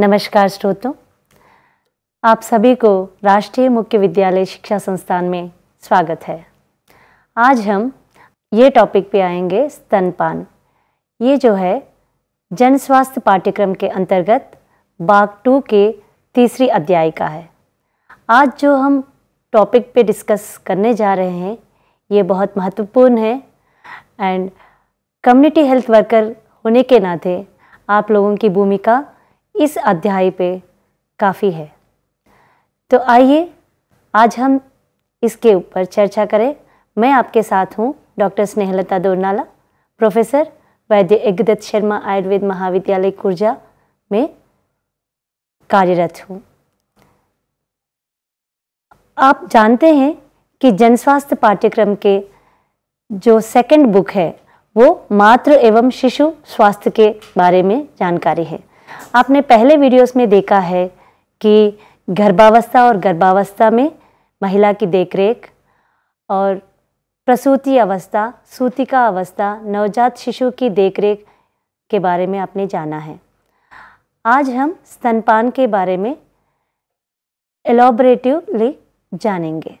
नमस्कार श्रोतों आप सभी को राष्ट्रीय मुख्य विद्यालय शिक्षा संस्थान में स्वागत है आज हम ये टॉपिक पे आएंगे स्तनपान ये जो है जन स्वास्थ्य पाठ्यक्रम के अंतर्गत बाग टू के तीसरी अध्याय का है आज जो हम टॉपिक पे डिस्कस करने जा रहे हैं ये बहुत महत्वपूर्ण है एंड कम्युनिटी हेल्थ वर्कर होने के नाते आप लोगों की भूमिका इस अध्याय पे काफ़ी है तो आइए आज हम इसके ऊपर चर्चा करें मैं आपके साथ हूँ डॉक्टर स्नेहलता दोरनाला प्रोफेसर वैद्य एकदत्त शर्मा आयुर्वेद महाविद्यालय कुर्जा में कार्यरत हूँ आप जानते हैं कि जन स्वास्थ्य पाठ्यक्रम के जो सेकंड बुक है वो मातृ एवं शिशु स्वास्थ्य के बारे में जानकारी है आपने पहले वीडियोस में देखा है कि गर्भावस्था और गर्भावस्था में महिला की देखरेख और प्रसूति अवस्था सूतिका अवस्था नवजात शिशु की देखरेख के बारे में आपने जाना है आज हम स्तनपान के बारे में एलोबरेटिवली जानेंगे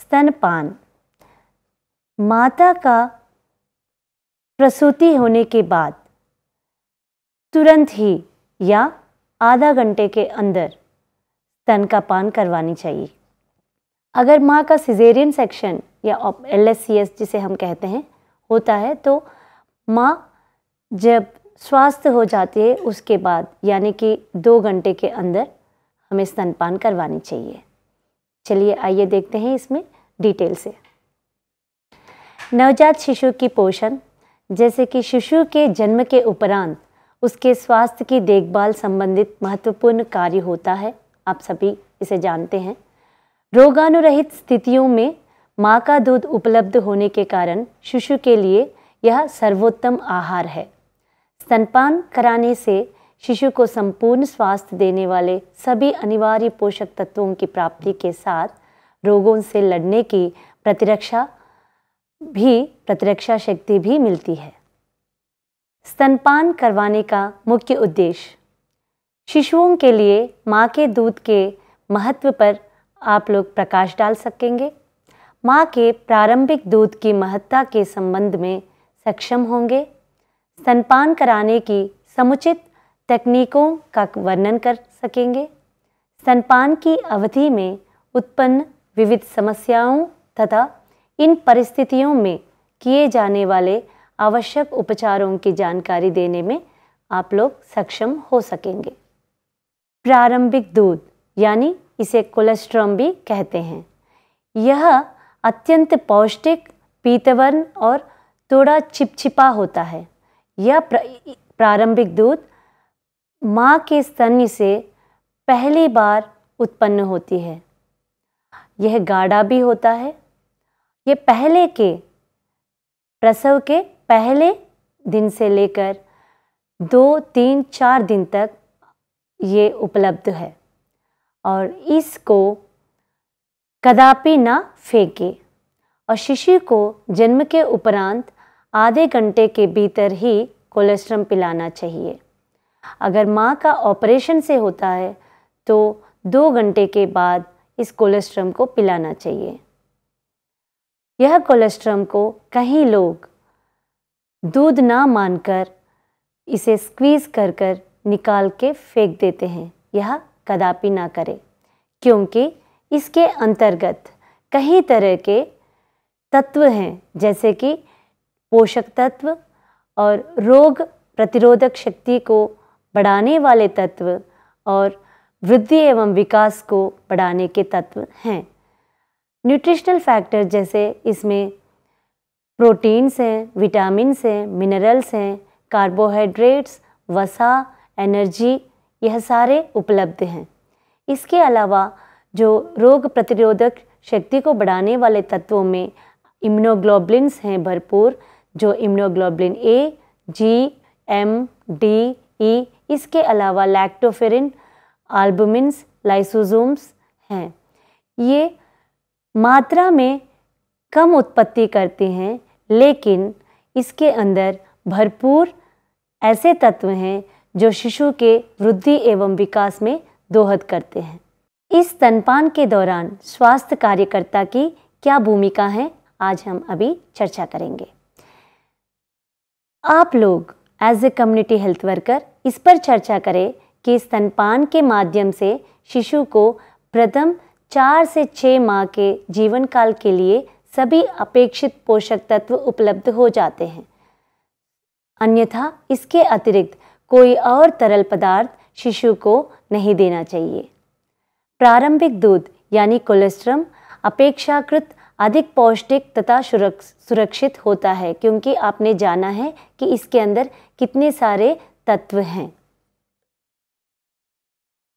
स्तनपान माता का प्रसूति होने के बाद तुरंत ही या आधा घंटे के अंदर स्तन का पान करवानी चाहिए अगर माँ का सिजेरियन सेक्शन या एल एस एस सी जिसे हम कहते हैं होता है तो माँ जब स्वास्थ्य हो जाती है उसके बाद यानी कि दो घंटे के अंदर हमें स्तनपान करवानी चाहिए चलिए आइए देखते हैं इसमें डिटेल से नवजात शिशु की पोषण जैसे कि शिशु के जन्म के उपरांत उसके स्वास्थ्य की देखभाल संबंधित महत्वपूर्ण कार्य होता है आप सभी इसे जानते हैं रोगानुरहित स्थितियों में माँ का दूध उपलब्ध होने के कारण शिशु के लिए यह सर्वोत्तम आहार है स्तनपान कराने से शिशु को संपूर्ण स्वास्थ्य देने वाले सभी अनिवार्य पोषक तत्वों की प्राप्ति के साथ रोगों से लड़ने की प्रतिरक्षा भी प्रतिरक्षा शक्ति भी मिलती है स्तनपान करवाने का मुख्य उद्देश्य शिशुओं के लिए माँ के दूध के महत्व पर आप लोग प्रकाश डाल सकेंगे माँ के प्रारंभिक दूध की महत्ता के संबंध में सक्षम होंगे स्तनपान कराने की समुचित तकनीकों का वर्णन कर सकेंगे स्तनपान की अवधि में उत्पन्न विविध समस्याओं तथा इन परिस्थितियों में किए जाने वाले आवश्यक उपचारों की जानकारी देने में आप लोग सक्षम हो सकेंगे प्रारंभिक दूध यानी इसे कोलेस्ट्रॉम भी कहते हैं यह अत्यंत पौष्टिक पीतवर्ण और थोड़ा छिपछिपा होता है यह प्रारंभिक दूध माँ के स्तन से पहली बार उत्पन्न होती है यह गाढ़ा भी होता है यह पहले के प्रसव के पहले दिन से लेकर दो तीन चार दिन तक ये उपलब्ध है और इसको कदापि ना फेंके और शिशु को जन्म के उपरांत आधे घंटे के भीतर ही कोलेस्ट्रम पिलाना चाहिए अगर माँ का ऑपरेशन से होता है तो दो घंटे के बाद इस कोलेस्ट्रम को पिलाना चाहिए यह कोलेस्ट्रम को कहीं लोग दूध ना मानकर इसे स्क्वीज़ कर कर निकाल के फेंक देते हैं यह कदापि ना करें क्योंकि इसके अंतर्गत कई तरह के तत्व हैं जैसे कि पोषक तत्व और रोग प्रतिरोधक शक्ति को बढ़ाने वाले तत्व और वृद्धि एवं विकास को बढ़ाने के तत्व हैं न्यूट्रिशनल फैक्टर जैसे इसमें प्रोटीन्स हैं विटामिनस हैं मिनरल्स हैं कार्बोहाइड्रेट्स वसा एनर्जी यह सारे उपलब्ध हैं इसके अलावा जो रोग प्रतिरोधक शक्ति को बढ़ाने वाले तत्वों में इम्यूनोग्लोबलिन्स हैं भरपूर जो immunoglobulin A G M D E इसके अलावा लैक्टोफेरिन आल्बुमिन्स लाइसोजोम्स हैं ये मात्रा में कम उत्पत्ति करते हैं लेकिन इसके अंदर भरपूर ऐसे तत्व हैं जो शिशु के वृद्धि एवं विकास में दोहद करते हैं इस स्तनपान के दौरान स्वास्थ्य कार्यकर्ता की क्या भूमिका है आज हम अभी चर्चा करेंगे आप लोग as a community health worker इस पर चर्चा करें कि स्तनपान के माध्यम से शिशु को प्रथम चार से छः माह के जीवन काल के लिए सभी अपेक्षित पोषक तत्व उपलब्ध हो जाते हैं अन्यथा इसके अतिरिक्त कोई और तरल पदार्थ शिशु को नहीं देना चाहिए प्रारंभिक दूध यानी कोलेस्ट्रम अपेक्षाकृत अधिक पौष्टिक तथा सुरक्षित होता है क्योंकि आपने जाना है कि इसके अंदर कितने सारे तत्व हैं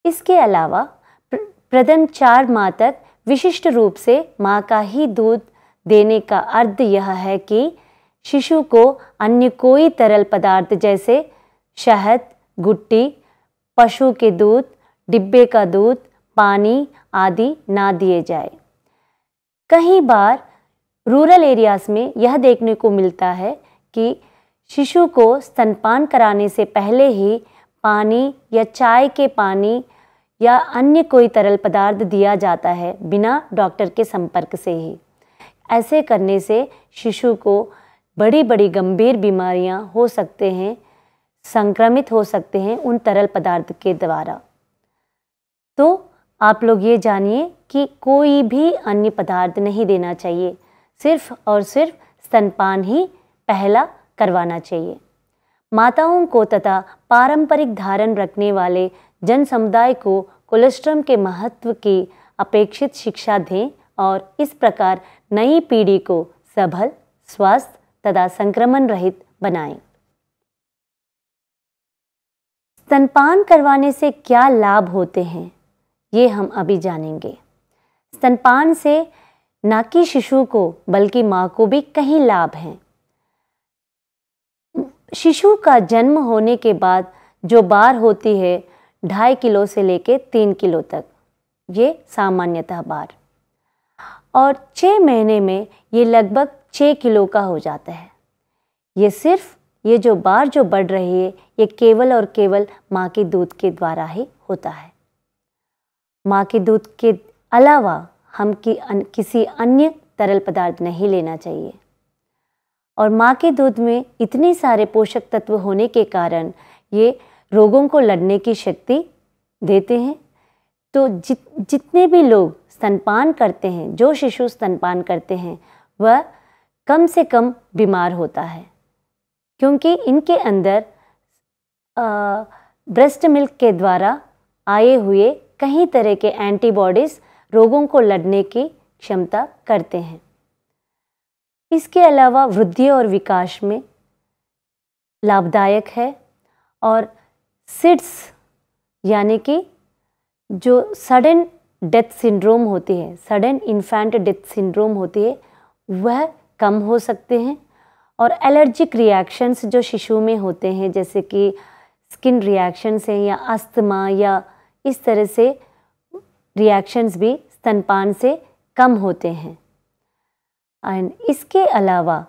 इसके अलावा प्रथम चार माह तक विशिष्ट रूप से माँ का ही दूध देने का अर्थ यह है कि शिशु को अन्य कोई तरल पदार्थ जैसे शहद गुट्टी पशु के दूध डिब्बे का दूध पानी आदि ना दिए जाए कई बार रूरल एरियाज़ में यह देखने को मिलता है कि शिशु को स्तनपान कराने से पहले ही पानी या चाय के पानी या अन्य कोई तरल पदार्थ दिया जाता है बिना डॉक्टर के संपर्क से ही ऐसे करने से शिशु को बड़ी बड़ी गंभीर बीमारियां हो सकते हैं संक्रमित हो सकते हैं उन तरल पदार्थ के द्वारा तो आप लोग ये जानिए कि कोई भी अन्य पदार्थ नहीं देना चाहिए सिर्फ और सिर्फ स्तनपान ही पहला करवाना चाहिए माताओं को तथा पारंपरिक धारण रखने वाले जन समुदाय को कोलेस्ट्रम के महत्व की अपेक्षित शिक्षा दें और इस प्रकार नई पीढ़ी को सबल स्वस्थ तथा संक्रमण रहित बनाएं। स्तनपान करवाने से क्या लाभ होते हैं ये हम अभी जानेंगे स्तनपान से न कि शिशु को बल्कि माँ को भी कई लाभ हैं शिशु का जन्म होने के बाद जो बार होती है ढाई किलो से लेकर तीन किलो तक ये सामान्यतः बार और छः महीने में ये लगभग छः किलो का हो जाता है ये सिर्फ ये जो बार जो बढ़ रही है ये केवल और केवल माँ के दूध के द्वारा ही होता है माँ के दूध के अलावा हम की अन, किसी अन्य तरल पदार्थ नहीं लेना चाहिए और माँ के दूध में इतने सारे पोषक तत्व होने के कारण ये रोगों को लड़ने की शक्ति देते हैं तो जित जितने भी लोग स्तनपान करते हैं जो शिशु स्तनपान करते हैं वह कम से कम बीमार होता है क्योंकि इनके अंदर ब्रेस्ट मिल्क के द्वारा आए हुए कई तरह के एंटीबॉडीज़ रोगों को लड़ने की क्षमता करते हैं इसके अलावा वृद्धि और विकास में लाभदायक है और सिड्स यानी कि जो सडन डेथ सिंड्रोम होती है सडन इन्फेंट डेथ सिंड्रोम होती है वह कम हो सकते हैं और एलर्जिक रिएक्शंस जो शिशु में होते हैं जैसे कि स्किन रिएक्शंस हैं या अस्थमा या इस तरह से रिएक्शंस भी स्तनपान से कम होते हैं एंड इसके अलावा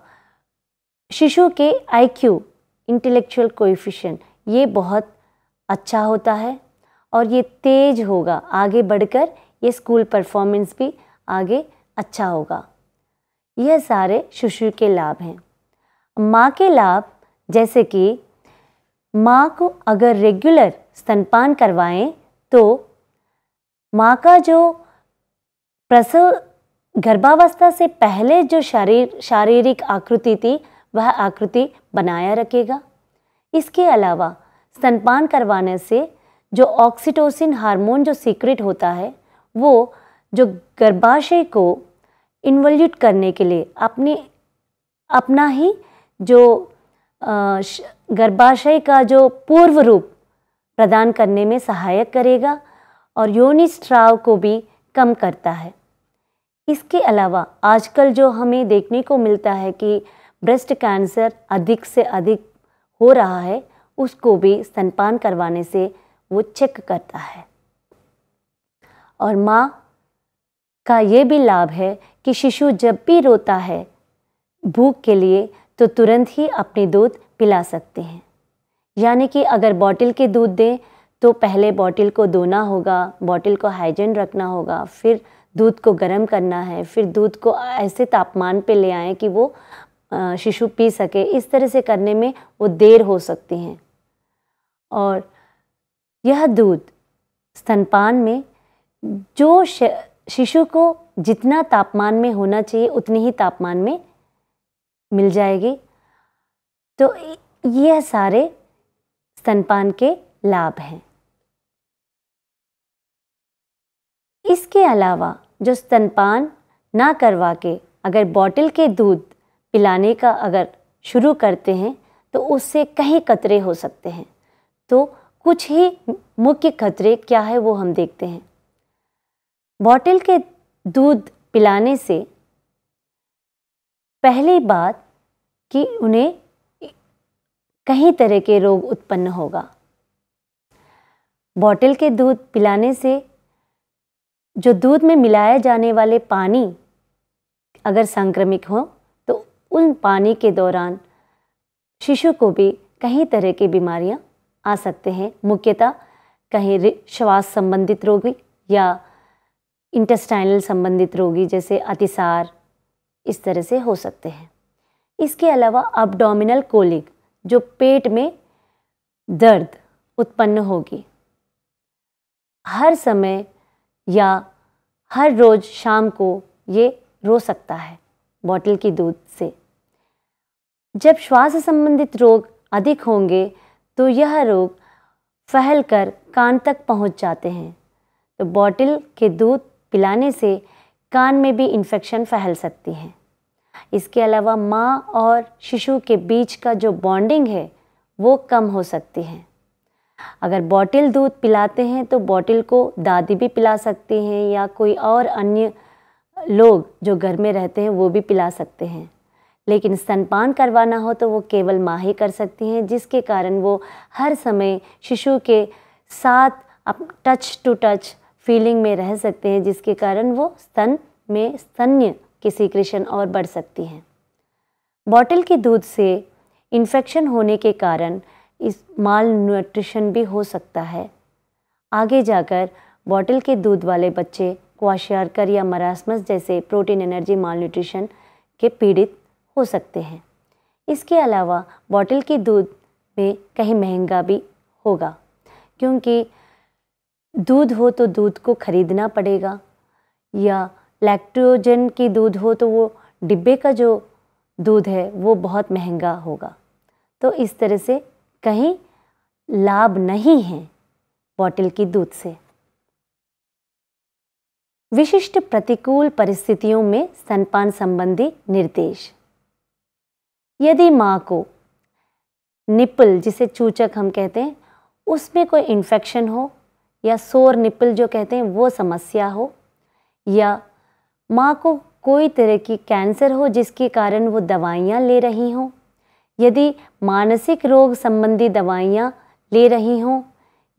शिशु के आईक्यू इंटेलेक्चुअल कोएफिशिएंट ये बहुत अच्छा होता है और ये तेज होगा आगे बढ़कर ये स्कूल परफॉर्मेंस भी आगे अच्छा होगा यह सारे शिशु के लाभ हैं माँ के लाभ जैसे कि माँ को अगर रेगुलर स्तनपान करवाएं तो माँ का जो प्रसव गर्भावस्था से पहले जो शारीर शारीरिक आकृति थी वह आकृति बनाया रखेगा इसके अलावा स्तनपान करवाने से जो ऑक्सीटोसिन हार्मोन जो सीक्रेट होता है वो जो गर्भाशय को इन्वल्यूट करने के लिए अपनी अपना ही जो गर्भाशय का जो पूर्व रूप प्रदान करने में सहायक करेगा और योनि स्त्राव को भी कम करता है इसके अलावा आजकल जो हमें देखने को मिलता है कि ब्रेस्ट कैंसर अधिक से अधिक हो रहा है उसको भी स्तनपान करवाने से वो चेक करता है और माँ का ये भी लाभ है कि शिशु जब भी रोता है भूख के लिए तो तुरंत ही अपनी दूध पिला सकते हैं यानी कि अगर बॉटल के दूध दें तो पहले बॉटल को धोना होगा बॉटल को हाइजीन रखना होगा फिर दूध को गर्म करना है फिर दूध को ऐसे तापमान पे ले आएँ कि वो शिशु पी सके इस तरह से करने में वो देर हो सकती हैं और यह दूध स्तनपान में जो शिशु को जितना तापमान में होना चाहिए उतनी ही तापमान में मिल जाएगी तो यह सारे स्तनपान के लाभ हैं इसके अलावा जो स्तनपान ना करवा के अगर बॉटल के दूध पिलाने का अगर शुरू करते हैं तो उससे कहीं खतरे हो सकते हैं तो कुछ ही मुख्य खतरे क्या है वो हम देखते हैं बॉटल के दूध पिलाने से पहली बात कि उन्हें कहीं तरह के रोग उत्पन्न होगा बॉटल के दूध पिलाने से जो दूध में मिलाए जाने वाले पानी अगर संक्रमित हो तो उन पानी के दौरान शिशु को भी कहीं तरह की बीमारियां आ सकते हैं मुख्यतः कहीं श्वास संबंधित रोग या इंटेस्टाइनल संबंधित रोगी जैसे अतिसार इस तरह से हो सकते हैं इसके अलावा अबडोमिनल कोलिक जो पेट में दर्द उत्पन्न होगी हर समय या हर रोज़ शाम को ये रो सकता है बॉटल की दूध से जब श्वास संबंधित रोग अधिक होंगे तो यह रोग फैल कर कान तक पहुंच जाते हैं तो बॉटल के दूध पिलाने से कान में भी इन्फेक्शन फैल सकती है इसके अलावा माँ और शिशु के बीच का जो बॉन्डिंग है वो कम हो सकती है अगर बॉटल दूध पिलाते हैं तो बॉटल को दादी भी पिला सकती हैं या कोई और अन्य लोग जो घर में रहते हैं वो भी पिला सकते हैं लेकिन स्तनपान करवाना हो तो वो केवल माँ ही कर सकती हैं जिसके कारण वो हर समय शिशु के साथ up touch to touch feeling में रह सकते हैं जिसके कारण वो स्तन में स्तन्य की सीक्रेशन और बढ़ सकती हैं बॉटल के दूध से इन्फेक्शन होने के कारण इस माल न्यूट्रिशन भी हो सकता है आगे जाकर बॉटल के दूध वाले बच्चे क्वाशियारकर या मरासमस जैसे प्रोटीन एनर्जी माल न्यूट्रिशन के पीड़ित हो सकते हैं इसके अलावा बॉटल के दूध में कहीं महंगा भी होगा क्योंकि दूध हो तो दूध को ख़रीदना पड़ेगा या लैक्ट्रोजन की दूध हो तो वो डिब्बे का जो दूध है वो बहुत महंगा होगा तो इस तरह से कहीं लाभ नहीं है बॉटल की दूध से विशिष्ट प्रतिकूल परिस्थितियों में स्तनपान संबंधी निर्देश यदि माँ को निपल जिसे चूचक हम कहते हैं उसमें कोई इन्फेक्शन हो या सोर निपल जो कहते हैं वो समस्या हो या माँ को कोई तरह की कैंसर हो जिसके कारण वो दवाइयाँ ले रही हों यदि मानसिक रोग संबंधी दवाइयाँ ले रही हों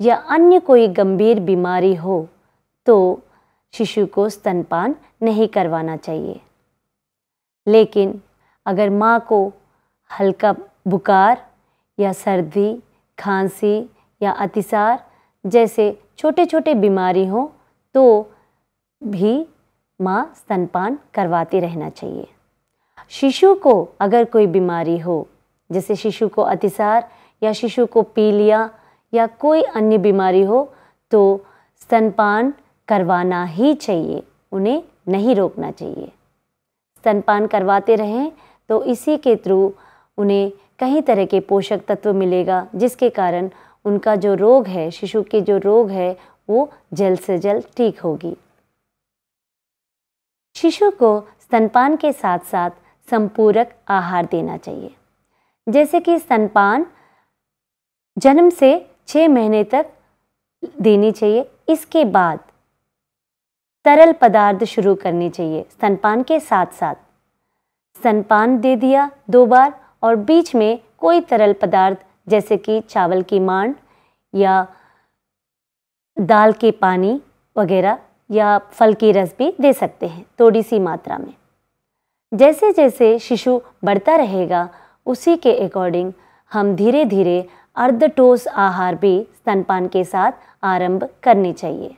या अन्य कोई गंभीर बीमारी हो तो शिशु को स्तनपान नहीं करवाना चाहिए लेकिन अगर माँ को हल्का बुखार या सर्दी खांसी या अतिसार जैसे छोटे छोटे बीमारी हो तो भी माँ स्तनपान करवाती रहना चाहिए शिशु को अगर कोई बीमारी हो जैसे शिशु को अतिसार या शिशु को पीलिया या कोई अन्य बीमारी हो तो स्तनपान करवाना ही चाहिए उन्हें नहीं रोकना चाहिए स्तनपान करवाते रहें तो इसी के थ्रू उन्हें कई तरह के पोषक तत्व मिलेगा जिसके कारण उनका जो रोग है शिशु के जो रोग है वो जल्द से जल्द ठीक होगी शिशु को स्तनपान के साथ साथ संपूरक आहार देना चाहिए जैसे कि स्तनपान जन्म से छः महीने तक देनी चाहिए इसके बाद तरल पदार्थ शुरू करनी चाहिए स्तनपान के साथ साथ स्तनपान दे दिया दो बार और बीच में कोई तरल पदार्थ जैसे कि चावल की मांड या दाल के पानी वगैरह या फल की रस भी दे सकते हैं थोड़ी सी मात्रा में जैसे जैसे शिशु बढ़ता रहेगा उसी के अकॉर्डिंग हम धीरे धीरे अर्ध टोस आहार भी स्तनपान के साथ आरंभ करनी चाहिए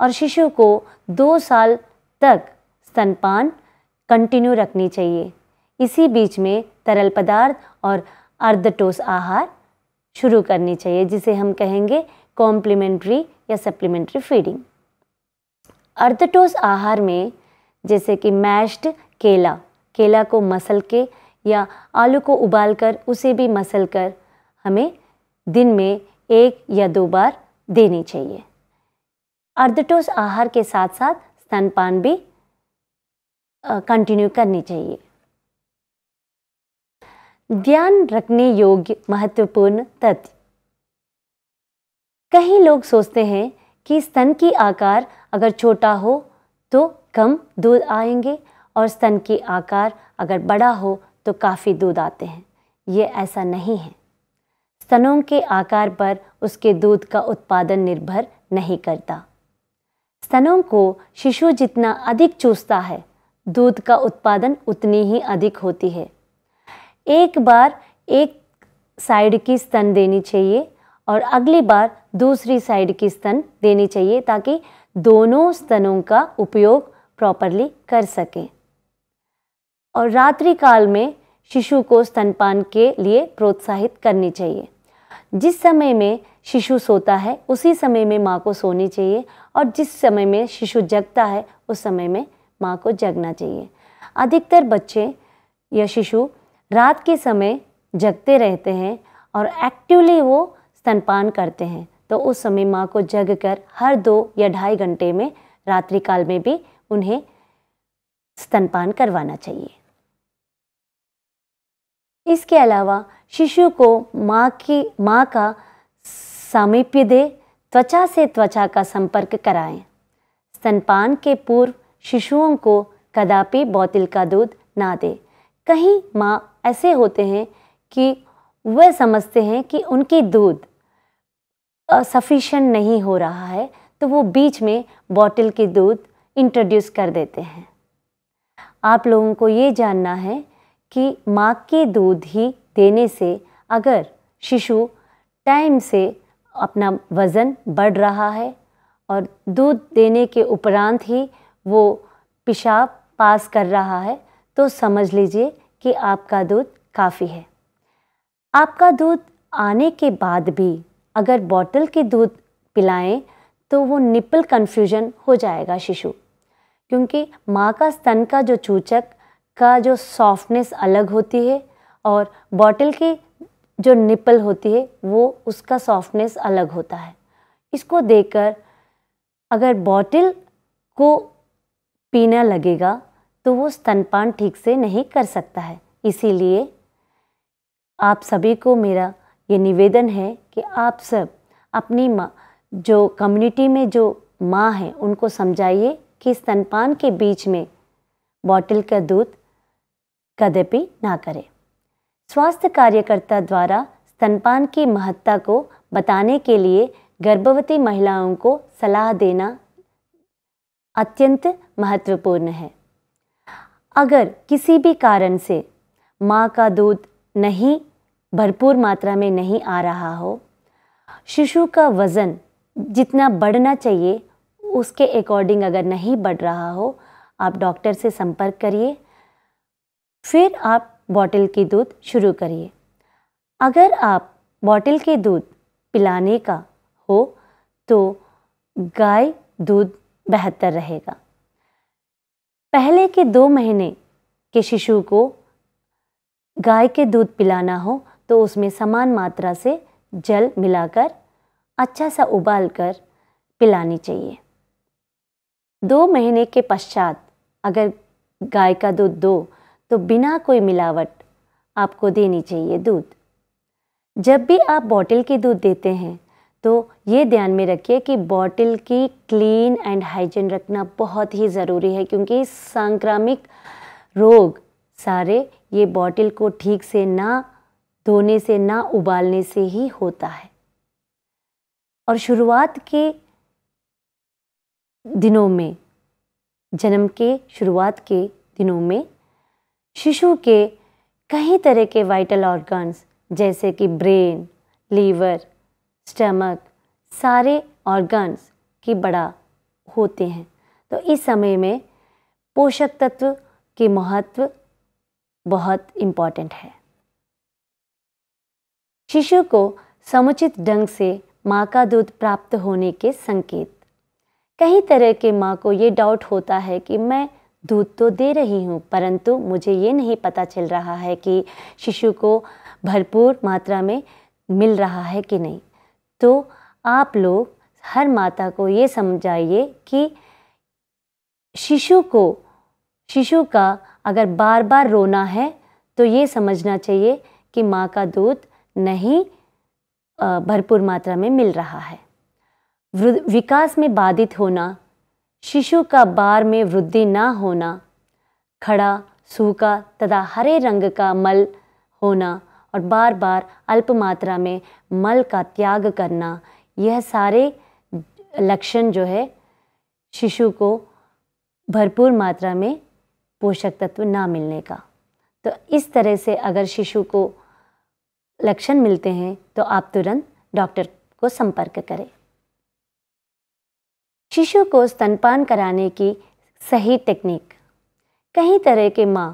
और शिशु को दो साल तक स्तनपान कंटिन्यू रखनी चाहिए इसी बीच में तरल पदार्थ और अर्धटोस आहार शुरू करनी चाहिए जिसे हम कहेंगे कॉम्प्लीमेंट्री या सप्लीमेंट्री फीडिंग अर्धटोस आहार में जैसे कि मैश्ड केला केला को मसल के या आलू को उबालकर उसे भी मसल कर हमें दिन में एक या दो बार देनी चाहिए अर्धटोस आहार के साथ साथ स्तनपान भी कंटिन्यू करनी चाहिए ध्यान रखने योग्य महत्वपूर्ण तथ्य कई लोग सोचते हैं कि स्तन की आकार अगर छोटा हो तो कम दूध आएंगे और स्तन की आकार अगर बड़ा हो तो काफ़ी दूध आते हैं ये ऐसा नहीं है स्तनों के आकार पर उसके दूध का उत्पादन निर्भर नहीं करता स्तनों को शिशु जितना अधिक चूसता है दूध का उत्पादन उतनी ही अधिक होती है एक बार एक साइड की स्तन देनी चाहिए और अगली बार दूसरी साइड की स्तन देनी चाहिए ताकि दोनों स्तनों का उपयोग प्रॉपरली कर सकें और रात्रि काल में शिशु को स्तनपान के लिए प्रोत्साहित करनी चाहिए जिस समय में शिशु सोता है उसी समय में माँ को सोनी चाहिए और जिस समय में शिशु जगता है उस समय में माँ को जगना चाहिए अधिकतर बच्चे या शिशु रात के समय जगते रहते हैं और एक्टिवली वो स्तनपान करते हैं तो उस समय माँ को जग कर हर दो या ढाई घंटे में रात्रि काल में भी उन्हें स्तनपान करवाना चाहिए इसके अलावा शिशु को माँ की माँ का सामीप्य दे त्वचा से त्वचा का संपर्क कराएं स्तनपान के पूर्व शिशुओं को कदापि बोतल का दूध ना दे कहीं माँ ऐसे होते हैं कि वे समझते हैं कि उनकी दूध सफिशेंट नहीं हो रहा है तो वो बीच में बॉटल की दूध इंट्रोड्यूस कर देते हैं आप लोगों को ये जानना है कि माँ के दूध ही देने से अगर शिशु टाइम से अपना वज़न बढ़ रहा है और दूध देने के उपरांत ही वो पेशाब पास कर रहा है तो समझ लीजिए कि आपका दूध काफ़ी है आपका दूध आने के बाद भी अगर बॉटल के दूध पिलाएं तो वो निपल कन्फ्यूजन हो जाएगा शिशु क्योंकि माँ का स्तन का जो चूचक का जो सॉफ्टनेस अलग होती है और बॉटल की जो निपल होती है वो उसका सॉफ्टनेस अलग होता है इसको देखकर अगर बॉटल को पीना लगेगा तो वो स्तनपान ठीक से नहीं कर सकता है इसीलिए आप सभी को मेरा ये निवेदन है कि आप सब अपनी माँ जो कम्युनिटी में जो माँ हैं उनको समझाइए कि स्तनपान के बीच में बॉटल का दूध कदपि ना करें स्वास्थ्य कार्यकर्ता द्वारा स्तनपान की महत्ता को बताने के लिए गर्भवती महिलाओं को सलाह देना अत्यंत महत्वपूर्ण है अगर किसी भी कारण से माँ का दूध नहीं भरपूर मात्रा में नहीं आ रहा हो शिशु का वज़न जितना बढ़ना चाहिए उसके अकॉर्डिंग अगर नहीं बढ़ रहा हो आप डॉक्टर से संपर्क करिए फिर आप बॉटल की दूध शुरू करिए अगर आप बॉटल के दूध पिलाने का हो तो गाय दूध बेहतर रहेगा पहले के दो महीने के शिशु को गाय के दूध पिलाना हो तो उसमें समान मात्रा से जल मिलाकर अच्छा सा उबाल कर पिलानी चाहिए दो महीने के पश्चात अगर गाय का दूध दो तो बिना कोई मिलावट आपको देनी चाहिए दूध जब भी आप बॉटल के दूध देते हैं तो ये ध्यान में रखिए कि बॉटल की क्लीन एंड हाइजीन रखना बहुत ही ज़रूरी है क्योंकि सांक्रामिक रोग सारे ये बॉटल को ठीक से ना धोने से ना उबालने से ही होता है और शुरुआत के दिनों में जन्म के शुरुआत के दिनों में शिशु के कई तरह के वाइटल ऑर्गन्स जैसे कि ब्रेन लीवर स्टमक सारे ऑर्गन्स की बड़ा होते हैं तो इस समय में पोषक तत्व के महत्व बहुत इम्पॉर्टेंट है शिशु को समुचित ढंग से माँ का दूध प्राप्त होने के संकेत कई तरह के माँ को ये डाउट होता है कि मैं दूध तो दे रही हूँ परंतु मुझे ये नहीं पता चल रहा है कि शिशु को भरपूर मात्रा में मिल रहा है कि नहीं तो आप लोग हर माता को ये समझाइए कि शिशु को शिशु का अगर बार बार रोना है तो ये समझना चाहिए कि माँ का दूध नहीं भरपूर मात्रा में मिल रहा है विकास में बाधित होना शिशु का बार में वृद्धि ना होना खड़ा सूखा तथा हरे रंग का मल होना और बार बार अल्प मात्रा में मल का त्याग करना यह सारे लक्षण जो है शिशु को भरपूर मात्रा में पोषक तत्व ना मिलने का तो इस तरह से अगर शिशु को लक्षण मिलते हैं तो आप तुरंत डॉक्टर को संपर्क करें शिशु को स्तनपान कराने की सही टेक्निक कई तरह के माँ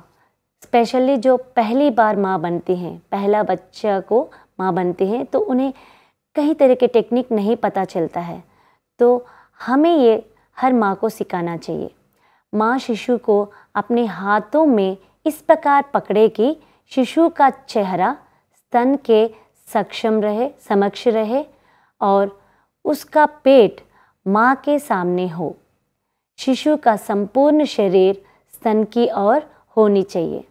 स्पेशली जो पहली बार माँ बनती हैं पहला बच्चा को माँ बनती हैं तो उन्हें कई तरह के टेक्निक नहीं पता चलता है तो हमें ये हर माँ को सिखाना चाहिए माँ शिशु को अपने हाथों में इस प्रकार पकड़े कि शिशु का चेहरा स्तन के सक्षम रहे समक्ष रहे और उसका पेट माँ के सामने हो शिशु का संपूर्ण शरीर स्तन की ओर होनी चाहिए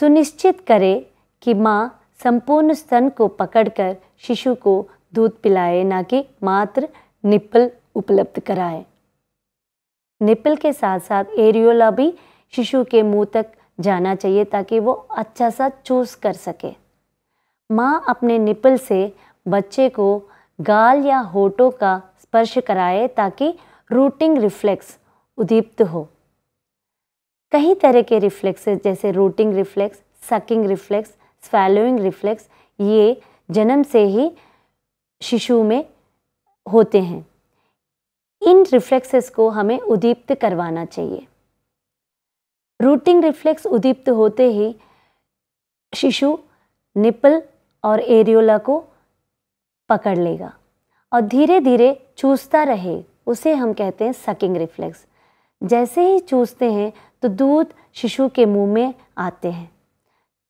सुनिश्चित करें कि माँ संपूर्ण स्तन को पकड़कर शिशु को दूध पिलाए ना कि मात्र निप्पल उपलब्ध कराए निप्पल के साथ साथ एरियोला भी शिशु के मुंह तक जाना चाहिए ताकि वो अच्छा सा चूस कर सके माँ अपने निप्पल से बच्चे को गाल या होठों का स्पर्श कराए ताकि रूटिंग रिफ्लेक्स उद्दीप्त हो कई तरह के रिफ्लेक्सेस जैसे rooting reflex sucking reflex swallowing reflex ये जन्म से ही शिशु में होते हैं इन रिफ्लेक्सेस को हमें उदीप्त करवाना चाहिए रूटिंग रिफ्लेक्स उदीप्त होते ही शिशु निपल और एरियोला को पकड़ लेगा और धीरे धीरे चूसता रहे उसे हम कहते हैं सकिंग रिफ्लेक्स जैसे ही चूसते हैं तो दूध शिशु के मुंह में आते हैं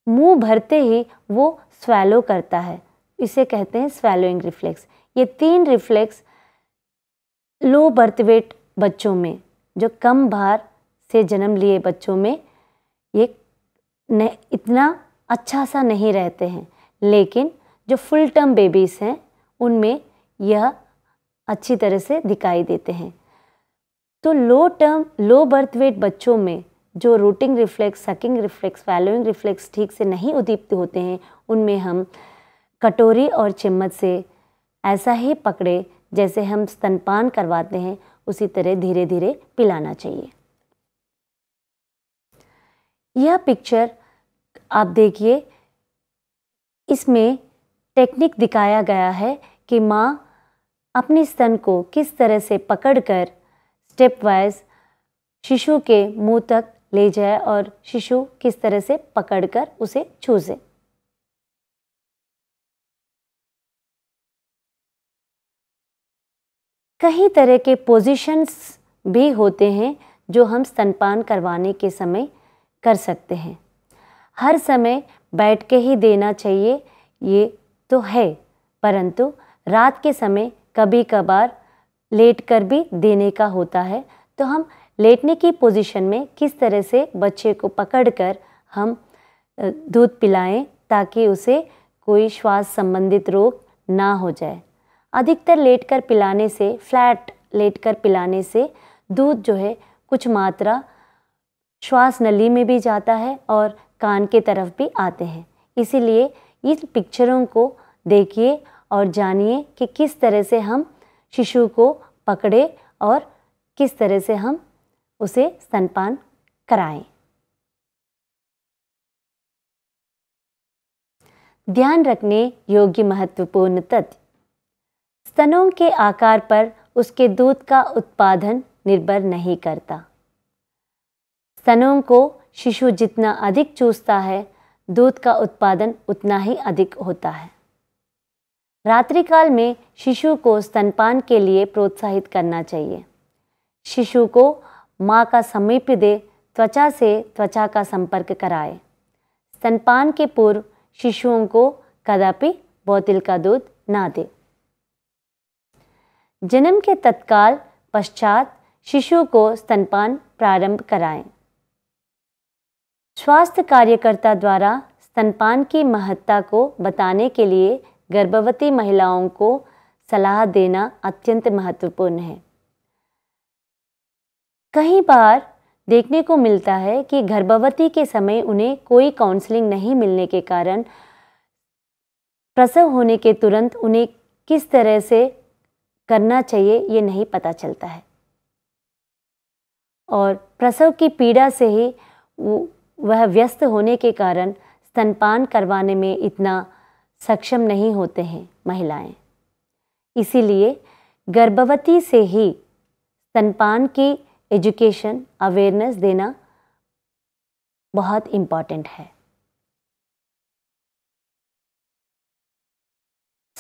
मुंह भरते ही वो स्वैलो करता है इसे कहते हैं स्वैलोइंग रिफ्लेक्स ये तीन रिफ्लेक्स लो बर्थ वेट बच्चों में जो कम भार से जन्म लिए बच्चों में ये इतना अच्छा सा नहीं रहते हैं लेकिन जो फुल टर्म बेबीज़ हैं उनमें यह अच्छी तरह से दिखाई देते हैं तो low term low birth weight बच्चों में जो rooting reflex sucking reflex swallowing reflex ठीक से नहीं उदीप्त होते हैं उनमें हम कटोरी और चम्मच से ऐसा ही पकड़े जैसे हम स्तनपान करवाते हैं उसी तरह धीरे धीरे पिलाना चाहिए यह पिक्चर आप देखिए इसमें टेक्निक दिखाया गया है कि माँ अपने स्तन को किस तरह से पकड़कर स्टेप वाइज शिशु के मुंह तक ले जाए और शिशु किस तरह से पकड़कर उसे से कई तरह के पोजीशंस भी होते हैं जो हम स्तनपान करवाने के समय कर सकते हैं हर समय बैठ के ही देना चाहिए ये तो है परंतु रात के समय कभी कभार लेट कर भी देने का होता है तो हम लेटने की पोजीशन में किस तरह से बच्चे को पकड़कर हम दूध पिलाएं ताकि उसे कोई श्वास संबंधित रोग ना हो जाए अधिकतर लेटकर पिलाने से फ्लैट लेटकर पिलाने से दूध जो है कुछ मात्रा श्वास नली में भी जाता है और कान के तरफ भी आते हैं इसीलिए इस पिक्चरों को देखिए और जानिए कि किस तरह से हम शिशु को पकड़े और किस तरह से हम उसे स्तनपान कराएं ध्यान रखने योग्य महत्वपूर्ण तथ्य स्तनों के आकार पर उसके दूध का उत्पादन निर्भर नहीं करता स्तनों को शिशु जितना अधिक चूसता है दूध का उत्पादन उतना ही अधिक होता है रात्रि काल में शिशु को स्तनपान के लिए प्रोत्साहित करना चाहिए शिशु को माँ का समीप्य दे त्वचा से त्वचा का संपर्क कराए स्तनपान के पूर्व शिशुओं को कदापि बोतल का दूध ना दे जन्म के तत्काल पश्चात शिशु को स्तनपान प्रारंभ कराएं। स्वास्थ्य कार्यकर्ता द्वारा स्तनपान की महत्ता को बताने के लिए गर्भवती महिलाओं को सलाह देना अत्यंत महत्वपूर्ण है कई बार देखने को मिलता है कि गर्भवती के समय उन्हें कोई काउंसलिंग नहीं मिलने के कारण प्रसव होने के तुरंत उन्हें किस तरह से करना चाहिए ये नहीं पता चलता है और प्रसव की पीड़ा से ही वह व्यस्त होने के कारण स्तनपान करवाने में इतना सक्षम नहीं होते हैं महिलाएं। इसीलिए गर्भवती से ही स्तनपान की एजुकेशन अवेयरनेस देना बहुत इम्पॉर्टेंट है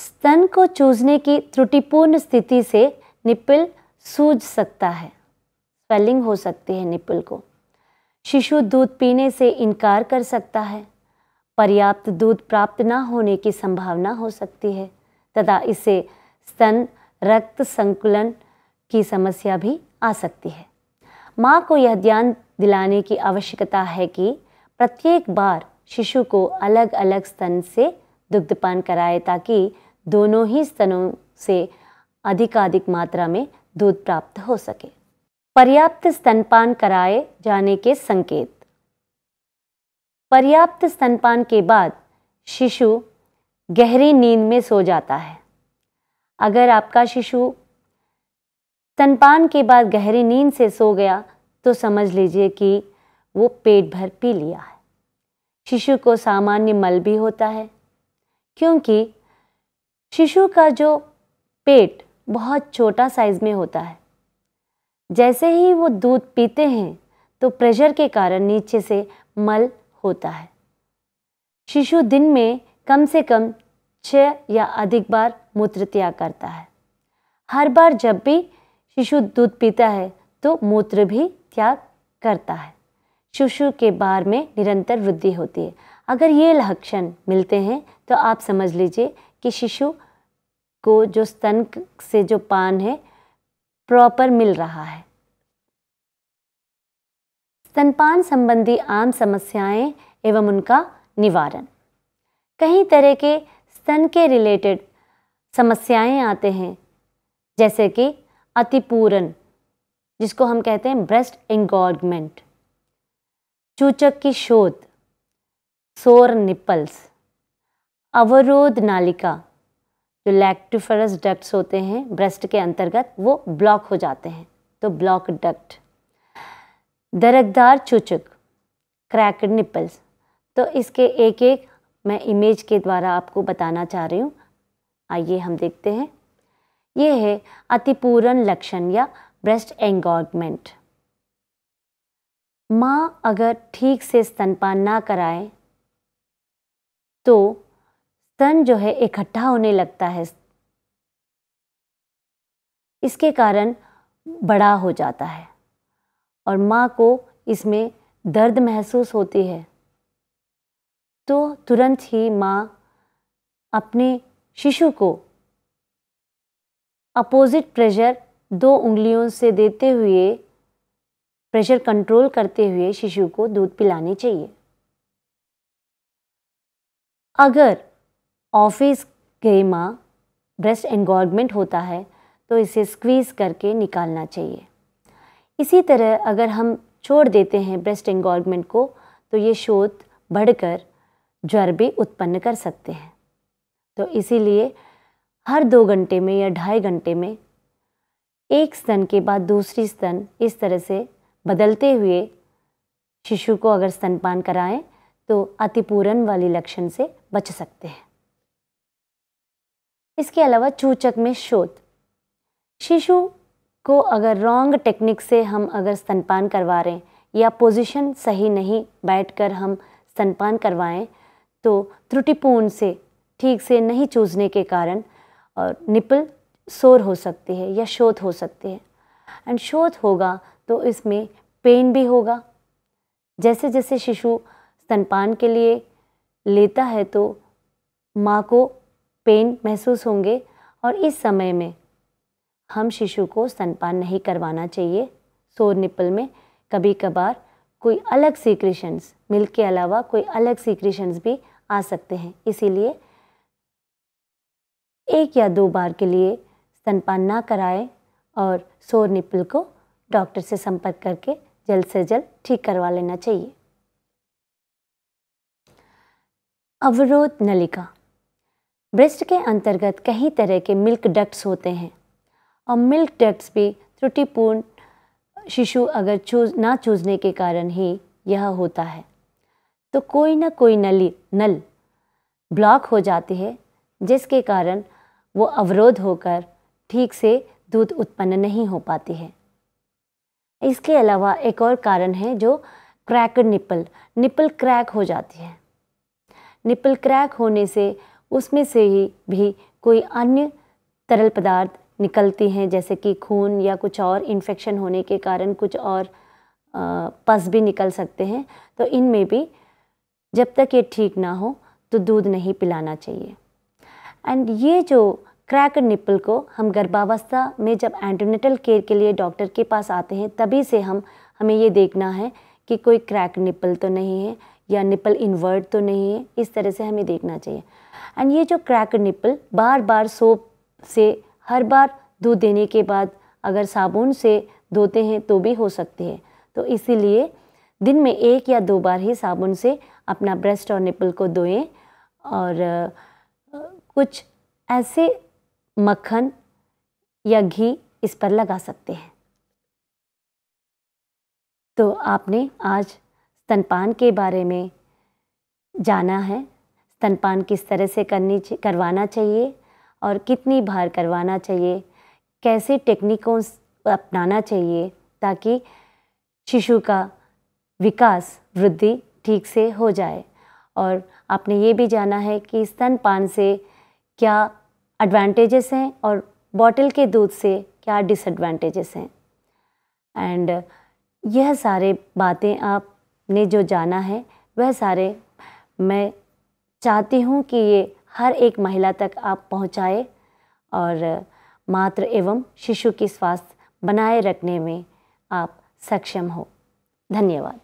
स्तन को चूजने की त्रुटिपूर्ण स्थिति से निपल सूज सकता है स्वेलिंग हो सकती है निपल को शिशु दूध पीने से इनकार कर सकता है पर्याप्त दूध प्राप्त न होने की संभावना हो सकती है तथा इसे स्तन रक्त संकुलन की समस्या भी आ सकती है माँ को यह ध्यान दिलाने की आवश्यकता है कि प्रत्येक बार शिशु को अलग अलग स्तन से दुग्धपान कराए ताकि दोनों ही स्तनों से अधिकाधिक मात्रा में दूध प्राप्त हो सके पर्याप्त स्तनपान कराए जाने के संकेत पर्याप्त स्तनपान के बाद शिशु गहरी नींद में सो जाता है अगर आपका शिशु स्तनपान के बाद गहरी नींद से सो गया तो समझ लीजिए कि वो पेट भर पी लिया है शिशु को सामान्य मल भी होता है क्योंकि शिशु का जो पेट बहुत छोटा साइज में होता है जैसे ही वो दूध पीते हैं तो प्रेशर के कारण नीचे से मल होता है शिशु दिन में कम से कम छः या अधिक बार मूत्र त्याग करता है हर बार जब भी शिशु दूध पीता है तो मूत्र भी त्याग करता है शिशु के बार में निरंतर वृद्धि होती है अगर ये लक्षण मिलते हैं तो आप समझ लीजिए कि शिशु को जो स्तन से जो पान है प्रॉपर मिल रहा है स्तनपान संबंधी आम समस्याएं एवं उनका निवारण कई तरह के स्तन के रिलेटेड समस्याएं आते हैं जैसे कि अतिपूरन जिसको हम कहते हैं ब्रेस्ट एंगॉर्गमेंट चूचक की शोध सोर निपल्स अवरोध नालिका जो लैक्टिफरस डक्ट्स होते हैं ब्रेस्ट के अंतर्गत वो ब्लॉक हो जाते हैं तो ब्लॉक डक्ट दरकदार चुचक क्रैकड निपल्स तो इसके एक एक मैं इमेज के द्वारा आपको बताना चाह रही हूँ आइए हम देखते हैं ये है अतिपूरण लक्षण या ब्रेस्ट एंगॉर्गमेंट माँ अगर ठीक से स्तनपान ना कराए तो स्तन जो है इकट्ठा होने लगता है इसके कारण बड़ा हो जाता है और माँ को इसमें दर्द महसूस होती है तो तुरंत ही माँ अपने शिशु को अपोजिट प्रेशर दो उंगलियों से देते हुए प्रेशर कंट्रोल करते हुए शिशु को दूध पिलानी चाहिए अगर ऑफिस गई माँ ब्रेस्ट एंगॉर्गमेंट होता है तो इसे स्क्वीज़ करके निकालना चाहिए इसी तरह अगर हम छोड़ देते हैं ब्रेस्ट एंगॉर्गमेंट को तो ये शोध बढ़कर ज्वर भी उत्पन्न कर सकते हैं तो इसीलिए हर दो घंटे में या ढाई घंटे में एक स्तन के बाद दूसरी स्तन इस तरह से बदलते हुए शिशु को अगर स्तनपान कराएं तो अतिपूरण वाली लक्षण से बच सकते हैं इसके अलावा चूचक में शोध शिशु को अगर रॉन्ग टेक्निक से हम अगर स्तनपान करवा रहे हैं या पोजीशन सही नहीं बैठकर हम स्तनपान करवाएं तो त्रुटिपूर्ण से ठीक से नहीं चूजने के कारण और निपल शोर हो सकती है या शोध हो सकती है एंड शोध होगा तो इसमें पेन भी होगा जैसे जैसे शिशु स्तनपान के लिए लेता है तो माँ को पेन महसूस होंगे और इस समय में हम शिशु को स्तनपान नहीं करवाना चाहिए सोर निपल में कभी कभार कोई अलग सीक्रेशंस मिल्क के अलावा कोई अलग सीक्रेशंस भी आ सकते हैं इसीलिए एक या दो बार के लिए स्तनपान ना कराएं और सोर निपल को डॉक्टर से संपर्क करके जल्द से जल्द ठीक करवा लेना चाहिए अवरोध नलिका ब्रेस्ट के अंतर्गत कई तरह के मिल्क डक्ट्स होते हैं और मिल्क टेप्स भी त्रुटिपूर्ण शिशु अगर चूज ना चूजने के कारण ही यह होता है तो कोई ना कोई नली नल ब्लॉक हो जाती है जिसके कारण वो अवरोध होकर ठीक से दूध उत्पन्न नहीं हो पाती है इसके अलावा एक और कारण है जो क्रैक निपल निपल क्रैक हो जाती है निपल क्रैक होने से उसमें से ही भी कोई अन्य तरल पदार्थ निकलती हैं जैसे कि खून या कुछ और इन्फेक्शन होने के कारण कुछ और पस भी निकल सकते हैं तो इनमें भी जब तक ये ठीक ना हो तो दूध नहीं पिलाना चाहिए एंड ये जो क्रैक निप्पल को हम गर्भावस्था में जब एंटोनेटल केयर के लिए डॉक्टर के पास आते हैं तभी से हम हमें ये देखना है कि कोई क्रैक निपल तो नहीं है या निपल इन्वर्ट तो नहीं है इस तरह से हमें देखना चाहिए एंड ये जो क्रैक निपल बार बार सोप से हर बार धो देने के बाद अगर साबुन से धोते हैं तो भी हो सकते हैं तो इसीलिए दिन में एक या दो बार ही साबुन से अपना ब्रेस्ट और निपल को धोएं और कुछ ऐसे मक्खन या घी इस पर लगा सकते हैं तो आपने आज स्तनपान के बारे में जाना है स्तनपान किस तरह से करनी करवाना चाहिए और कितनी बार करवाना चाहिए कैसे टेक्निकों अपनाना चाहिए ताकि शिशु का विकास वृद्धि ठीक से हो जाए और आपने ये भी जाना है कि स्तनपान से क्या एडवांटेजेस हैं और बॉटल के दूध से क्या डिसएडवांटेजेस हैं एंड यह सारे बातें आपने जो जाना है वह सारे मैं चाहती हूँ कि ये हर एक महिला तक आप पहुँचाए और मात्र एवं शिशु की स्वास्थ्य बनाए रखने में आप सक्षम हो धन्यवाद